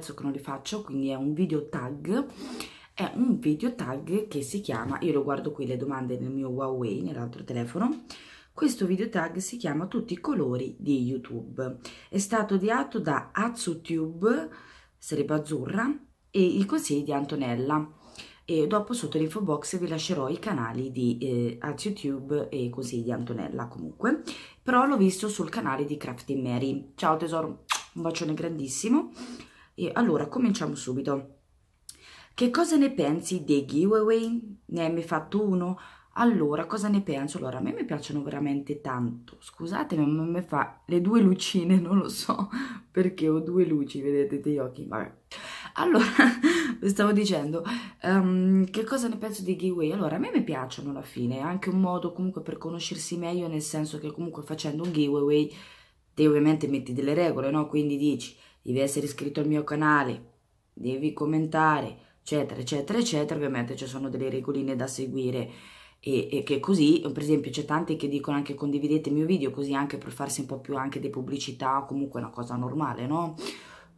pezzo che non faccio, quindi è un video tag, è un video tag che si chiama, io lo guardo qui le domande nel mio Huawei, nell'altro telefono, questo video tag si chiama Tutti i colori di YouTube. È stato ideato da AzuTube, sarebbe azzurra, e i consigli di Antonella. E dopo sotto l'info box vi lascerò i canali di eh, AzuTube e i consigli di Antonella comunque. Però l'ho visto sul canale di Crafty Mary. Ciao tesoro, un bacione grandissimo. E allora, cominciamo subito. Che cosa ne pensi dei giveaway? Ne hai mai fatto uno? Allora, cosa ne penso? Allora, a me mi piacciono veramente tanto. Scusatemi, ma mi fa le due lucine, non lo so, perché ho due luci, vedete, degli occhi. Vabbè. Allora, stavo dicendo, um, che cosa ne penso dei giveaway? Allora, a me mi piacciono alla fine, è anche un modo comunque per conoscersi meglio, nel senso che comunque facendo un giveaway, te ovviamente metti delle regole, no? Quindi dici devi essere iscritto al mio canale, devi commentare, eccetera, eccetera, eccetera. Ovviamente ci sono delle regoline da seguire e, e che così, per esempio, c'è tanti che dicono anche condividete il mio video così anche per farsi un po' più anche di pubblicità o comunque una cosa normale, no?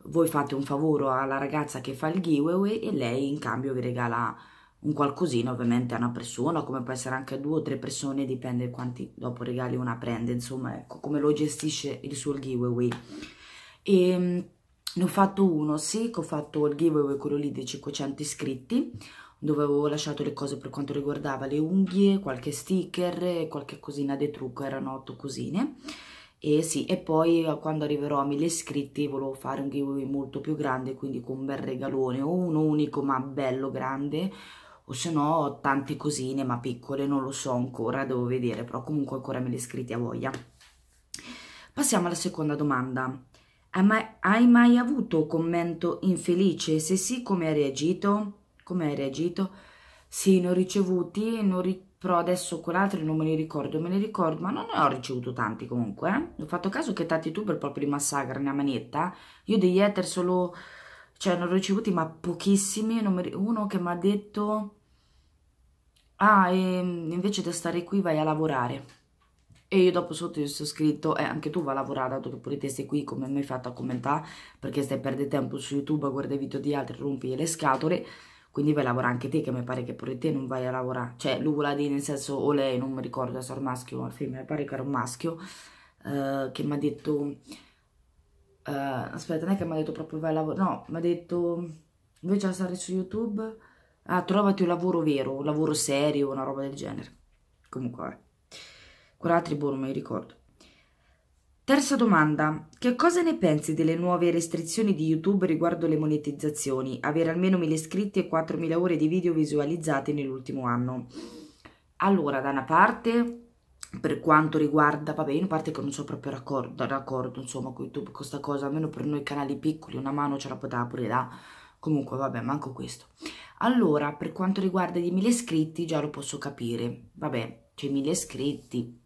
Voi fate un favore alla ragazza che fa il giveaway e lei in cambio vi regala un qualcosina ovviamente a una persona, come può essere anche due o tre persone, dipende quanti dopo regali una prende, insomma, ecco, come lo gestisce il suo giveaway e ehm, ne ho fatto uno, sì, che ho fatto il giveaway, quello lì dei 500 iscritti, dove avevo lasciato le cose per quanto riguardava le unghie, qualche sticker, qualche cosina di trucco, erano otto cosine. E sì, e poi eh, quando arriverò a 1000 iscritti volevo fare un giveaway molto più grande, quindi con un bel regalone, o uno unico ma bello grande, o se no tante cosine ma piccole, non lo so ancora, devo vedere, però comunque ancora 1000 iscritti a voglia. Passiamo alla seconda domanda. Hai mai avuto commento infelice? Se sì, come hai reagito? Come hai reagito? Sì, ne ho ricevuti, non ri però adesso quell'altro non me li ricordo, me li ricordo, ma non ne ho ricevuto tanti comunque. Eh? Ho fatto caso che tanti youtuber proprio li massacrano a manetta. Io degli hater solo, cioè ne ho ricevuti ma pochissimi. uno che mi ha detto, ah, ehm, invece di stare qui vai a lavorare. E io dopo sotto io ho scritto, eh, anche tu vai a lavorare, dato che pure te sei qui, come mi hai fatto a commentare, perché stai perdendo tempo su YouTube a guardare video di altri, rompi le scatole, quindi vai a lavorare anche te, che mi pare che pure te non vai a lavorare. Cioè, lui vuole dire, nel senso, o lei, non mi ricordo se era un maschio o una femmina, mi pare che era un maschio, eh, che mi ha detto... Eh, aspetta, non è che mi ha detto proprio vai a lavorare, no, mi ha detto, invece a stare su YouTube, ah, trovati un lavoro vero, un lavoro serio, una roba del genere. Comunque, vabbè. Eh. Quella tribù boh, non mi ricordo. Terza domanda. Che cosa ne pensi delle nuove restrizioni di YouTube riguardo le monetizzazioni? Avere almeno 1000 iscritti e 4000 ore di video visualizzate nell'ultimo anno. Allora, da una parte per quanto riguarda, vabbè, in parte che non sono proprio d'accordo, d'accordo insomma, con YouTube, con questa cosa, almeno per noi canali piccoli, una mano ce la poteva pure da, Comunque, vabbè, manco questo. Allora, per quanto riguarda i 1000 iscritti, già lo posso capire. Vabbè, c'è cioè 1000 iscritti,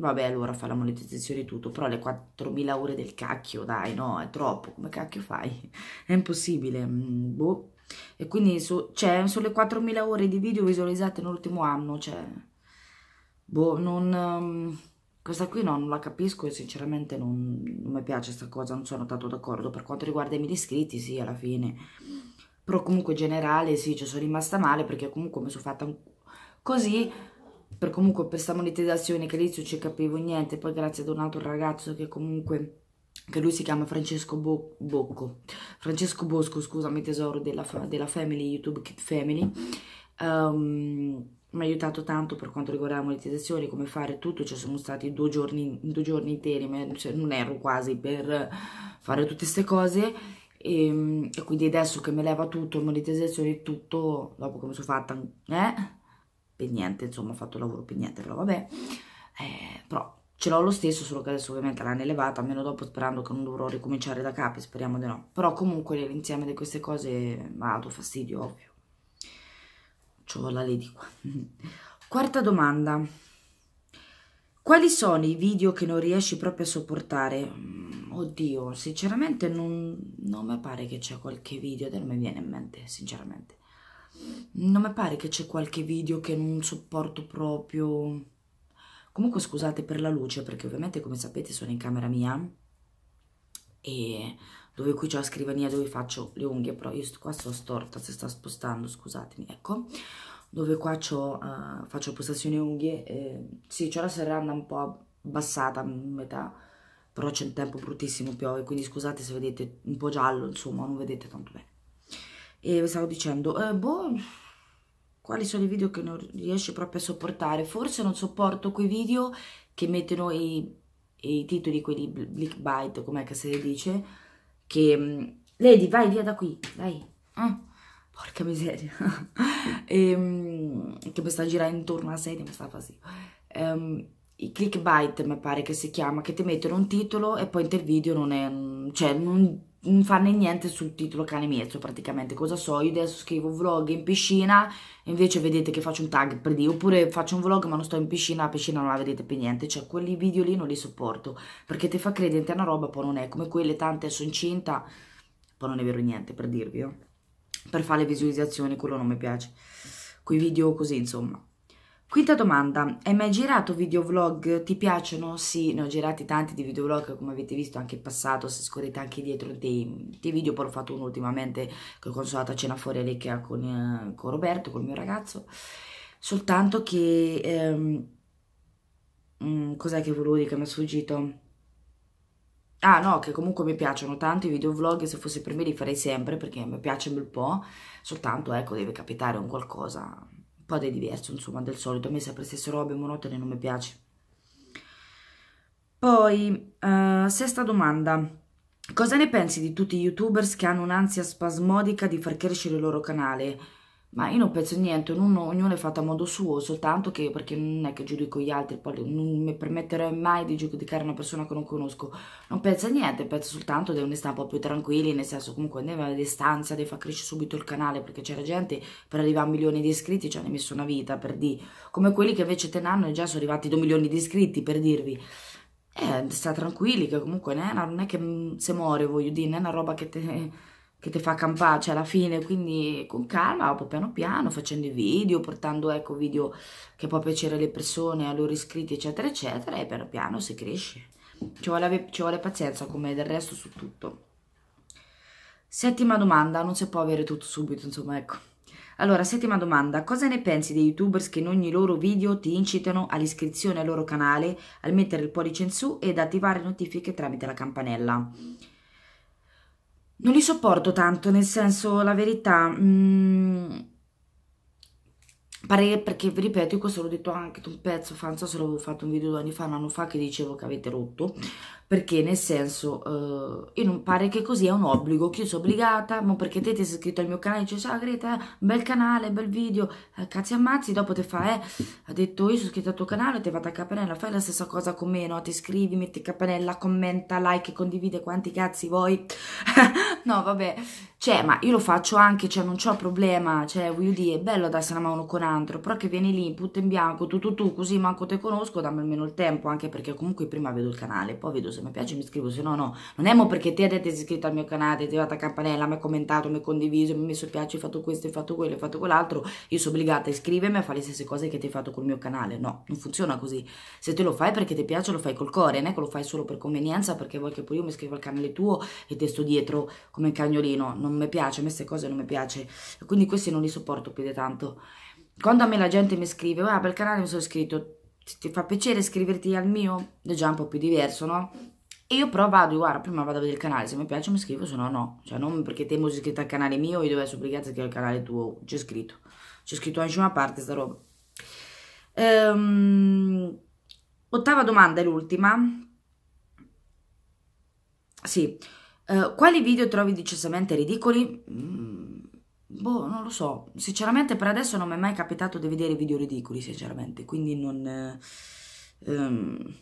Vabbè, allora fa la monetizzazione e tutto, però le 4.000 ore del cacchio, dai, no, è troppo, come cacchio fai? È impossibile, mm, boh. E quindi su, cioè, le 4.000 ore di video visualizzate nell'ultimo anno, cioè, boh, non... Um, questa qui no, non la capisco e sinceramente non, non mi piace questa cosa, non sono tanto d'accordo. Per quanto riguarda i miei iscritti, sì, alla fine. Però comunque in generale sì, ci sono rimasta male perché comunque mi sono fatta un... così per comunque per questa monetizzazione che all'inizio ci capivo niente, poi grazie ad un altro ragazzo che comunque che lui si chiama Francesco Bo Bocco, Francesco Bosco, scusami tesoro, della, della Family, YouTube Kid Family, um, mi ha aiutato tanto per quanto riguarda la monetizzazione, come fare tutto, ci cioè sono stati due giorni, due giorni interi, ma, cioè, non ero quasi per fare tutte queste cose, e, ehm, e, quindi adesso che mi leva tutto, monetizzazione, tutto, dopo come sono fatta, eh? per niente, insomma ho fatto il lavoro per niente, però vabbè, eh, però ce l'ho lo stesso, solo che adesso ovviamente l'hanno elevata, almeno dopo sperando che non dovrò ricominciare da capo, speriamo di no, però comunque l'insieme di queste cose ha dato fastidio, ovvio. C'ho la lady qua. Quarta domanda. Quali sono i video che non riesci proprio a sopportare? Mm, oddio, sinceramente non, non mi pare che c'è qualche video che non mi viene in mente, sinceramente non mi pare che c'è qualche video che non sopporto proprio. Comunque scusate per la luce perché ovviamente come sapete sono in camera mia e dove qui c'è la scrivania dove faccio le unghie, però io qua sono storta, si sta spostando, scusatemi, ecco. Dove qua uh, faccio postazione unghie, eh, sì c'è la serranda un po' abbassata metà, però c'è un tempo bruttissimo, piove, quindi scusate se vedete un po' giallo, insomma non vedete tanto bene e stavo dicendo, eh, boh, quali sono i video che non riesci proprio a sopportare? Forse non sopporto quei video che mettono i, i titoli, quelli clickbait, com'è che se ne dice, che... Lady, mm, vai via da qui, dai. Ah, porca miseria. e, ehm, che mi sta girando intorno alla sedia, mi sta così. Um, ehm, I clickbait, mi pare che si chiama, che ti mettono un titolo e poi il video non è... Mm, cioè, non non farne niente sul titolo cane miezzo praticamente cosa so io adesso scrivo vlog in piscina invece vedete che faccio un tag per di oppure faccio un vlog ma non sto in piscina la piscina non la vedete per niente cioè quelli video lì non li sopporto perché ti fa credere che è una roba poi non è come quelle tante sono incinta poi non è vero niente per dirvi eh. per fare le visualizzazioni quello non mi piace quei video così insomma Quinta domanda, hai mai girato videovlog? Ti piacciono? Sì, ne ho girati tanti di videovlog come avete visto anche in passato, se scorrete anche dietro dei, dei video, poi ho fatto uno ultimamente che ho consumato a cena fuori all'Ikea con, eh, con Roberto, col mio ragazzo, soltanto che... Ehm, mm, cos'è che volevo dire che mi è sfuggito? Ah no, che comunque mi piacciono tanto i videovlog, se fosse per me li farei sempre perché mi piace un bel po', soltanto ecco deve capitare un qualcosa po' di diverso insomma del solito, a me sempre stesse robe monotone non mi piace. Poi, uh, sesta domanda. Cosa ne pensi di tutti i youtubers che hanno un'ansia spasmodica di far crescere il loro canale? Ma io non penso niente, ognuno, ognuno è fatto a modo suo, soltanto che perché non è che giudico gli altri, poi non mi permetterei mai di giudicare una persona che non conosco. Non penso niente, penso soltanto di un'estate un po' più tranquilli, nel senso comunque andiamo a distanza, di far crescere subito il canale, perché c'era gente per arrivare a milioni di iscritti ci hanno messo una vita, per dire. Come quelli che invece te n'hanno e già sono arrivati 2 milioni di iscritti, per dirvi. Eh, sta tranquilli, che comunque non è, una, non è che mm, se muore, voglio dire, non è una roba che te che ti fa campare, cioè alla fine, quindi con calma, proprio piano piano, facendo i video, portando ecco video che può piacere alle persone, ai loro iscritti, eccetera, eccetera, e piano piano si cresce. Ci vuole, ci vuole pazienza, come del resto su tutto. Settima domanda, non si può avere tutto subito, insomma, ecco. Allora, settima domanda, cosa ne pensi dei youtubers che in ogni loro video ti incitano all'iscrizione al loro canale, al mettere il pollice in su ed attivare notifiche tramite la campanella? Non li sopporto tanto, nel senso, la verità... Mm, parere perché vi ripeto io questo l'ho detto anche un pezzo fa, non so se l'avevo fatto un video due anni fa un anno fa che dicevo che avete rotto perché nel senso eh, io non pare che così è un obbligo che io sono obbligata ma perché te ti sei iscritto al mio canale dice ciao Greta eh, bel canale bel video eh, cazzi ammazzi dopo te fa eh ha detto io sono iscritto al tuo canale te vado a capanella fai la stessa cosa con me no ti iscrivi metti capanella commenta like condivide quanti cazzi vuoi no vabbè cioè ma io lo faccio anche cioè non c'ho problema cioè voglio dire è bello darsi una mano con altri altro, però che vieni lì, butta in bianco, tu tu così manco te conosco, dammi almeno il tempo, anche perché comunque prima vedo il canale, poi vedo se mi piace mi iscrivo, se no no. Non è mo perché ti sei iscritto al mio canale, ti è attivata la campanella, mi hai commentato, mi hai condiviso, mi hai messo piace, hai fatto questo, hai fatto quello, hai fatto quell'altro, io sono obbligata a iscrivermi a fare le stesse cose che ti hai fatto col mio canale. No, non funziona così. Se te lo fai perché ti piace lo fai col cuore, non è che lo fai solo per convenienza, perché vuoi che poi io mi iscrivo al canale tuo e te sto dietro come un cagnolino. Non mi piace, a me queste cose non mi piace. Quindi questi non li sopporto più di tanto quando a me la gente mi scrive, guarda, ah, per canale mi sono iscritto, ti fa piacere iscriverti al mio? È già un po' più diverso, no? E io però vado, guarda, prima vado a vedere il canale, se mi piace mi iscrivo, se no no. Cioè non perché temo sei iscritto al canale mio, io devo essere obbligato a iscrivere al canale tuo, c'è scritto. C'è scritto anche una parte sta roba. Ehm, ottava domanda, è l'ultima. Sì. Eh, quali video trovi decisamente ridicoli? Mm boh, non lo so. Sinceramente per adesso non mi è mai capitato di vedere video ridicoli, sinceramente. Quindi non... Eh, ehm,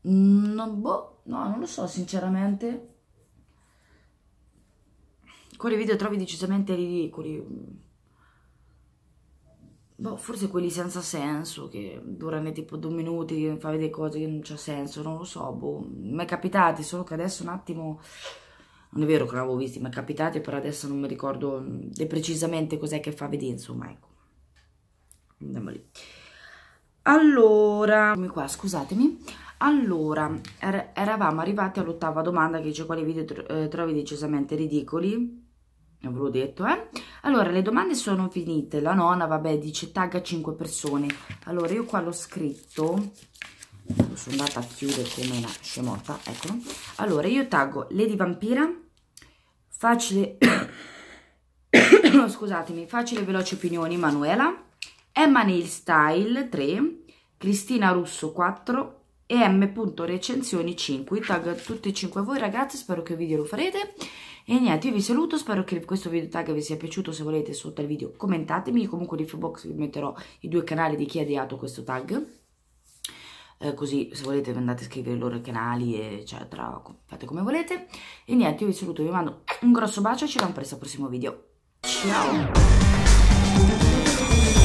non boh, no, non lo so, sinceramente. Quali video trovi decisamente ridicoli? Boh, forse quelli senza senso, che durano tipo due minuti, che fa vedere cose che non c'ha senso, non lo so, boh. Mi è capitato, solo che adesso un attimo non è vero che l'avevo visti, ma è capitato, per adesso non mi ricordo mm, precisamente cos'è che fa vedere, insomma, ecco. Andiamo lì. Allora, qua, scusatemi. Allora, er eravamo arrivati all'ottava domanda che dice quali video tro eh, trovi decisamente ridicoli? Non ve l'ho detto, eh? Allora, le domande sono finite. La nona, vabbè, dice tagga 5 persone. Allora, io qua l'ho scritto sono andata a chiudere come una scemotta eccolo allora io taggo Lady Vampira facile scusatemi facile e veloce opinioni Manuela Emma Nail Style 3 Cristina Russo 4 e M. Recensioni 5 tag tutti e 5 voi ragazzi spero che il video lo farete e niente io vi saluto spero che questo video tag vi sia piaciuto se volete sotto al video commentatemi comunque in info box vi metterò i due canali di chi ha ideato questo tag eh, così se volete andate a scrivere i loro canali eccetera, fate come volete e niente io vi saluto, vi mando un grosso bacio e ci vediamo presto al prossimo video ciao